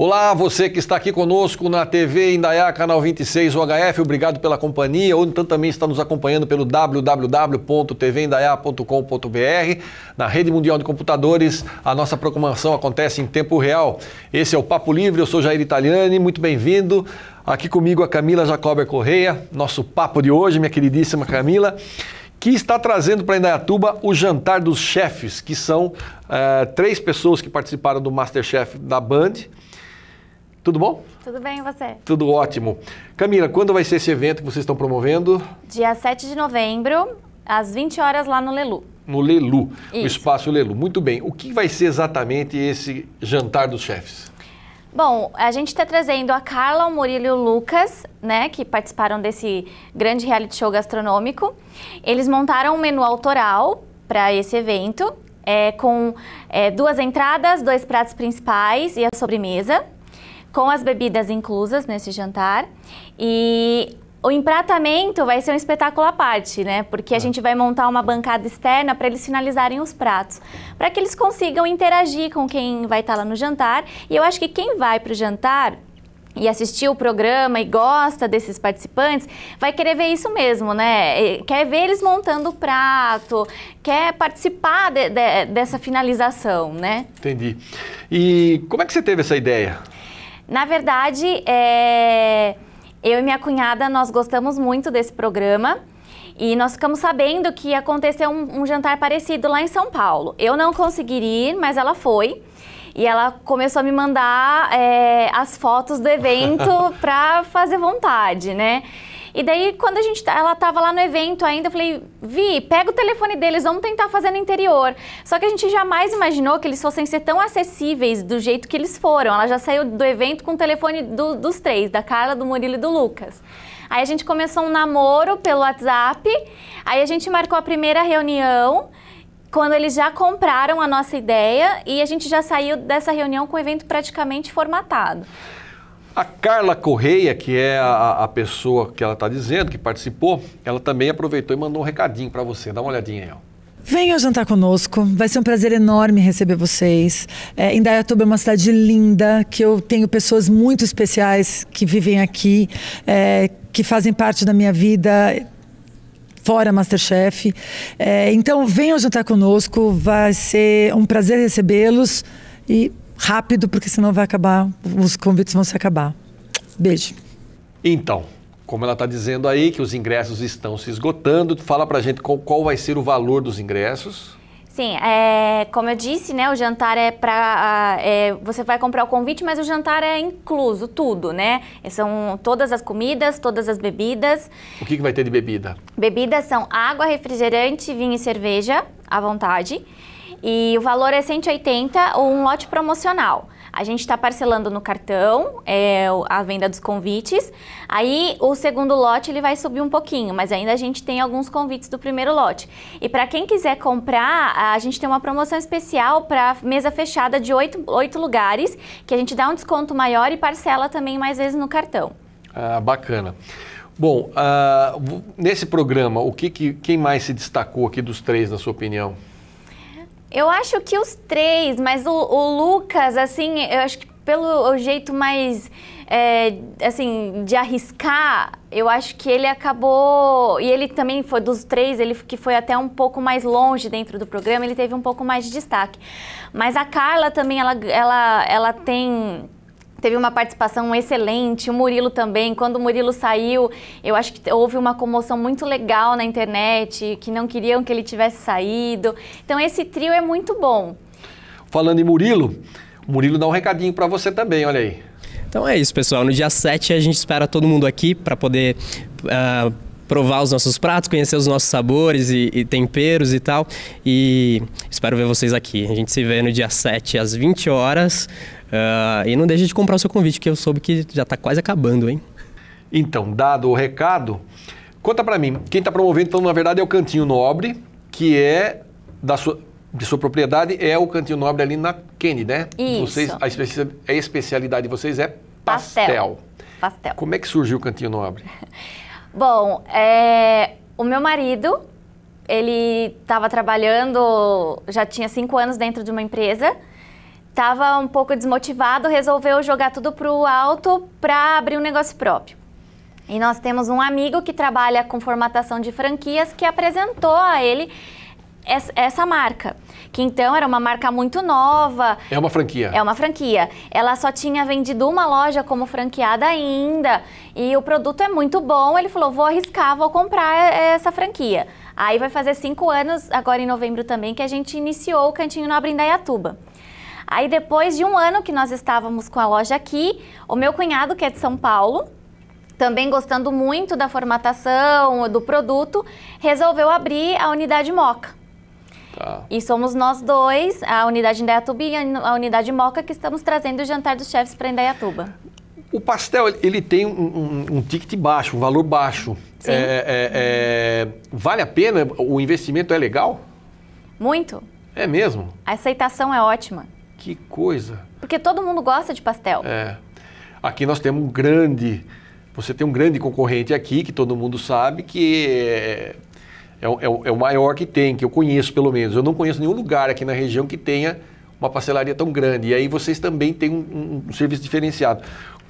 Olá, você que está aqui conosco na TV Indaiá, canal 26 UHF, obrigado pela companhia, ou então também está nos acompanhando pelo www.tvindaiá.com.br. Na rede mundial de computadores, a nossa programação acontece em tempo real. Esse é o Papo Livre, eu sou Jair Italiani, muito bem-vindo. Aqui comigo a Camila Jacober Correia, nosso papo de hoje, minha queridíssima Camila que está trazendo para Indaiatuba o Jantar dos Chefes, que são uh, três pessoas que participaram do Masterchef da Band, tudo bom? Tudo bem, e você? Tudo ótimo. Camila, quando vai ser esse evento que vocês estão promovendo? Dia 7 de novembro, às 20 horas lá no Lelu. No Lelu, Isso. o espaço Lelu. Muito bem. O que vai ser exatamente esse jantar dos chefes? Bom, a gente está trazendo a Carla, o Murilo e o Lucas, né, que participaram desse grande reality show gastronômico. Eles montaram um menu autoral para esse evento, é, com é, duas entradas, dois pratos principais e a sobremesa com as bebidas inclusas nesse jantar. E o empratamento vai ser um espetáculo à parte, né? Porque a é. gente vai montar uma bancada externa para eles finalizarem os pratos, para que eles consigam interagir com quem vai estar tá lá no jantar. E eu acho que quem vai para o jantar e assistiu o programa e gosta desses participantes, vai querer ver isso mesmo, né? Quer ver eles montando o prato, quer participar de, de, dessa finalização, né? Entendi. E como é que você teve essa ideia? Na verdade, é, eu e minha cunhada, nós gostamos muito desse programa. E nós ficamos sabendo que aconteceu um, um jantar parecido lá em São Paulo. Eu não consegui ir, mas ela foi. E ela começou a me mandar é, as fotos do evento para fazer vontade, né? E daí, quando a gente, tá, ela estava lá no evento ainda, eu falei, Vi, pega o telefone deles, vamos tentar fazer no interior. Só que a gente jamais imaginou que eles fossem ser tão acessíveis do jeito que eles foram. Ela já saiu do evento com o telefone do, dos três, da Carla, do Murilo e do Lucas. Aí a gente começou um namoro pelo WhatsApp, aí a gente marcou a primeira reunião, quando eles já compraram a nossa ideia e a gente já saiu dessa reunião com o evento praticamente formatado. A Carla Correia, que é a, a pessoa que ela está dizendo, que participou, ela também aproveitou e mandou um recadinho para você. Dá uma olhadinha aí, ó. Venham jantar conosco, vai ser um prazer enorme receber vocês. É, Indaiatuba é uma cidade linda, que eu tenho pessoas muito especiais que vivem aqui, é, que fazem parte da minha vida fora Masterchef. É, então venham jantar conosco, vai ser um prazer recebê-los e rápido, porque senão vai acabar, os convites vão se acabar. Beijo. Então, como ela está dizendo aí que os ingressos estão se esgotando, fala para gente qual, qual vai ser o valor dos ingressos. Sim, é, como eu disse, né, o jantar é para é, você vai comprar o convite, mas o jantar é incluso tudo, né? São todas as comidas, todas as bebidas. O que, que vai ter de bebida? Bebidas são água, refrigerante, vinho e cerveja à vontade. E o valor é 180 ou um lote promocional. A gente está parcelando no cartão é, a venda dos convites. Aí o segundo lote ele vai subir um pouquinho, mas ainda a gente tem alguns convites do primeiro lote. E para quem quiser comprar, a gente tem uma promoção especial para mesa fechada de oito lugares, que a gente dá um desconto maior e parcela também mais vezes no cartão. Ah, bacana. Bom, ah, nesse programa, o que, que quem mais se destacou aqui dos três, na sua opinião? Eu acho que os três, mas o, o Lucas, assim, eu acho que pelo jeito mais, é, assim, de arriscar, eu acho que ele acabou. E ele também foi dos três, ele que foi até um pouco mais longe dentro do programa, ele teve um pouco mais de destaque. Mas a Carla também, ela, ela, ela tem Teve uma participação excelente, o Murilo também. Quando o Murilo saiu, eu acho que houve uma comoção muito legal na internet, que não queriam que ele tivesse saído. Então esse trio é muito bom. Falando em Murilo, o Murilo dá um recadinho para você também, olha aí. Então é isso, pessoal. No dia 7 a gente espera todo mundo aqui para poder uh, provar os nossos pratos, conhecer os nossos sabores e, e, temperos e tal. E espero ver vocês aqui. A gente se vê no dia 7 às 20 horas Uh, e não deixe de comprar o seu convite, que eu soube que já está quase acabando, hein? Então, dado o recado, conta para mim. Quem está promovendo, então, na verdade, é o Cantinho Nobre, que é da sua, de sua propriedade, é o Cantinho Nobre ali na Kennedy, né? Isso. Vocês, a, especi a especialidade de vocês é pastel. pastel. Pastel. Como é que surgiu o Cantinho Nobre? Bom, é, o meu marido, ele estava trabalhando, já tinha cinco anos dentro de uma empresa estava um pouco desmotivado, resolveu jogar tudo para o alto para abrir um negócio próprio. E nós temos um amigo que trabalha com formatação de franquias que apresentou a ele essa marca, que então era uma marca muito nova. É uma franquia. É uma franquia. Ela só tinha vendido uma loja como franqueada ainda, e o produto é muito bom. Ele falou: vou arriscar, vou comprar eh, essa franquia. Aí vai fazer cinco anos, agora em novembro também, que a gente iniciou o Cantinho Nobre em Dayatuba. Aí depois de um ano que nós estávamos com a loja aqui, o meu cunhado, que é de São Paulo, também gostando muito da formatação, do produto, resolveu abrir a unidade Moca. Tá. E somos nós dois, a unidade Indaiatuba e a unidade Moca, que estamos trazendo o jantar dos chefes para Indaiatuba. O pastel, ele tem um, um, um ticket baixo, um valor baixo. É, é, é, vale a pena? O investimento é legal? Muito. É mesmo? A aceitação é ótima. Que coisa! Porque todo mundo gosta de pastel. É. Aqui nós temos um grande. Você tem um grande concorrente aqui, que todo mundo sabe, que é, é, é, é, o maior que tem, que eu conheço pelo menos. Eu não conheço nenhum lugar aqui na região que tenha uma pastelaria tão grande. E aí vocês também têm um, um, um serviço diferenciado.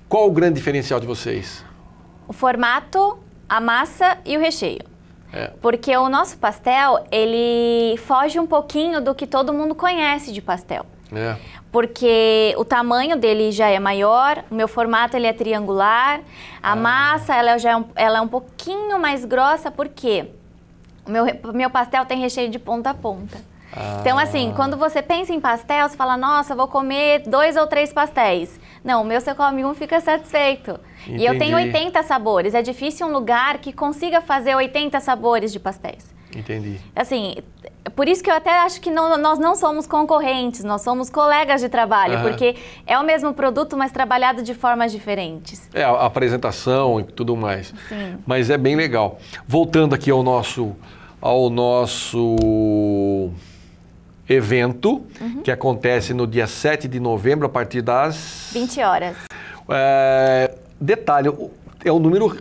Qual o grande diferencial de vocês? O formato, a massa e o recheio. É. Porque o nosso pastel, ele foge um pouquinho do que todo mundo conhece de pastel. É. Porque o tamanho dele já é maior, o meu formato ele é triangular, a ah. massa ela já é um, ela é um pouquinho mais grossa, porque o meu, meu pastel tem recheio de ponta a ponta. Ah. Então, assim, quando você pensa em pastel, você fala, nossa, vou comer dois ou três pastéis. Não, o meu você come um fica satisfeito. Entendi. E eu tenho 80 sabores. É difícil um lugar que consiga fazer 80 sabores de pastéis. Entendi. Assim, por isso que eu até acho que não, nós não somos concorrentes, nós somos colegas de trabalho, uhum. porque é o mesmo produto, mas trabalhado de formas diferentes. É, a apresentação e tudo mais. Sim. Mas é bem legal. Voltando aqui ao nosso, ao nosso evento, uhum. que acontece no dia 7 de novembro, a partir das... 20 horas. É, detalhe, é o número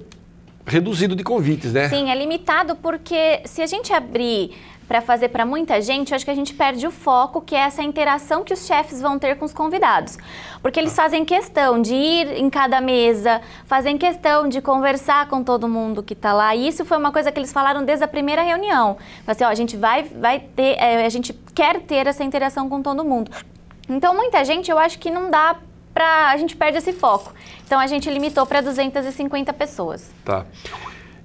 reduzido de convites, né? Sim, é limitado porque se a gente abrir para fazer para muita gente, eu acho que a gente perde o foco, que é essa interação que os chefes vão ter com os convidados. Porque eles ah. fazem questão de ir em cada mesa, fazem questão de conversar com todo mundo que está lá. E isso foi uma coisa que eles falaram desde a primeira reunião. Assim, ó, a gente vai, vai ter, é, a gente quer ter essa interação com todo mundo. Então, muita gente, eu acho que não dá para a gente perde esse foco. Então a gente limitou para 250 pessoas. Tá.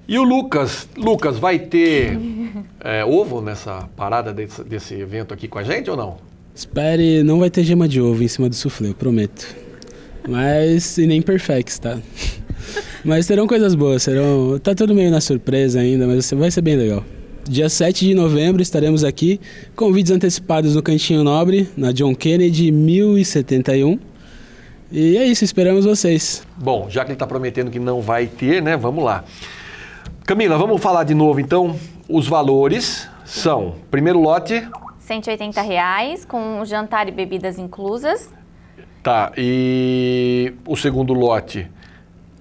E o Lucas, Lucas vai ter é, ovo nessa parada desse, desse, evento aqui com a gente ou não? Espere, não vai ter gema de ovo em cima do soufflé, eu prometo. Mas e nem perfex, tá? Mas serão coisas boas, serão. Tá tudo meio na surpresa ainda, mas vai ser bem legal. Dia 7 de novembro estaremos aqui Convites antecipados no Cantinho Nobre, na John Kennedy 1071 e é isso, esperamos vocês. Bom, já que ele está prometendo que não vai ter, né? Vamos lá. Camila, vamos falar de novo então. Os valores são: primeiro lote. 180 reais, com jantar e bebidas inclusas. Tá, e o segundo lote?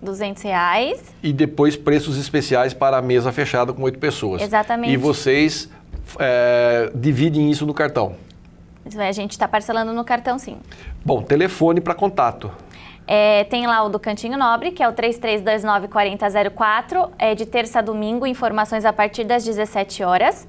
200 reais. E depois preços especiais para a mesa fechada com oito pessoas. Exatamente. E vocês é, dividem isso no cartão. A gente está parcelando no cartão, sim. Bom, telefone para contato. É, tem lá o do Cantinho Nobre, que é o 3329-4004, é de terça a domingo, informações a partir das 17 horas.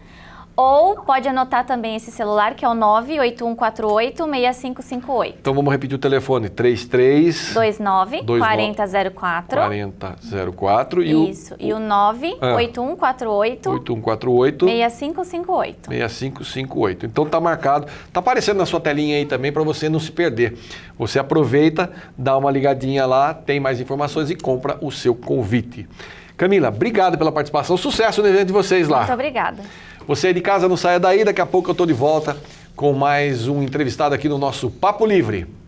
Ou pode anotar também esse celular, que é o 981486558. Então vamos repetir o telefone: 33 29 4004 4004 e Isso, o, e o 98148 6558. 6558. Então tá marcado. Tá aparecendo na sua telinha aí também para você não se perder. Você aproveita, dá uma ligadinha lá, tem mais informações e compra o seu convite. Camila, obrigado pela participação. Sucesso no evento de vocês lá. Muito obrigada. Você aí de casa não saia daí, daqui a pouco eu estou de volta com mais um entrevistado aqui no nosso Papo Livre.